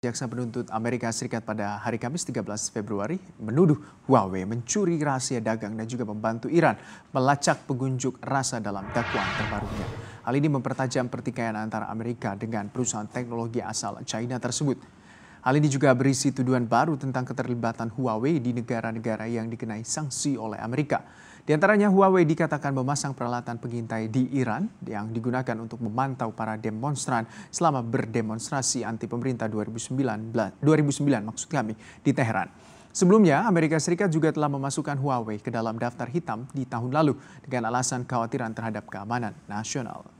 Jaksa penuntut Amerika Serikat pada hari Kamis 13 Februari menuduh Huawei mencuri rahasia dagang dan juga membantu Iran melacak pengunjuk rasa dalam dakwaan terbarunya. Hal ini mempertajam pertikaian antara Amerika dengan perusahaan teknologi asal China tersebut. Hal ini juga berisi tuduhan baru tentang keterlibatan Huawei di negara-negara yang dikenai sanksi oleh Amerika. Di antaranya Huawei dikatakan memasang peralatan pengintai di Iran yang digunakan untuk memantau para demonstran selama berdemonstrasi anti pemerintah 2009, 2009 maksud kami di Teheran. Sebelumnya, Amerika Serikat juga telah memasukkan Huawei ke dalam daftar hitam di tahun lalu dengan alasan khawatiran terhadap keamanan nasional.